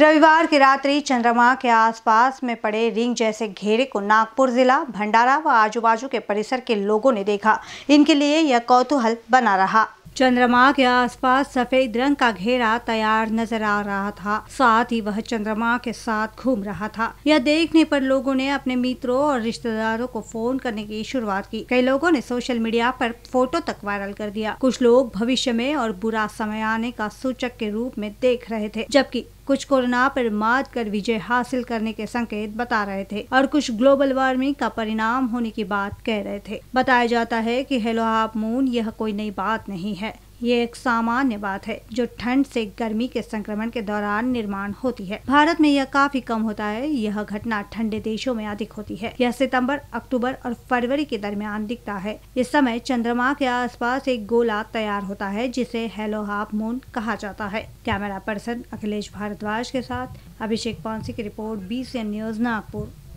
रविवार की रात्रि चंद्रमा के आसपास में पड़े रिंग जैसे घेरे को नागपुर जिला भंडारा व आजू बाजू के परिसर के लोगों ने देखा इनके लिए यह कौतूहल बना रहा चंद्रमा के आसपास सफेद रंग का घेरा तैयार नजर आ रहा था साथ ही वह चंद्रमा के साथ घूम रहा था यह देखने पर लोगों ने अपने मित्रों और रिश्तेदारों को फोन करने की शुरुआत की कई लोगों ने सोशल मीडिया पर फोटो तक वायरल कर दिया कुछ लोग भविष्य में और बुरा समय आने का सूचक के रूप में देख रहे थे जबकि कुछ कोरोना पर मात कर विजय हासिल करने के संकेत बता रहे थे और कुछ ग्लोबल वार्मिंग का परिणाम होने की बात कह रहे थे बताया जाता है कि हाफ मून यह कोई नई बात नहीं है ये एक सामान्य बात है जो ठंड से गर्मी के संक्रमण के दौरान निर्माण होती है भारत में यह काफी कम होता है यह घटना ठंडे देशों में अधिक होती है यह सितंबर, अक्टूबर और फरवरी के दरमियान दिखता है इस समय चंद्रमा के आसपास एक गोला तैयार होता है जिसे हेलो हाफ मून कहा जाता है कैमरा पर्सन अखिलेश भारद्वाज के साथ अभिषेक पौनसी की रिपोर्ट बी न्यूज नागपुर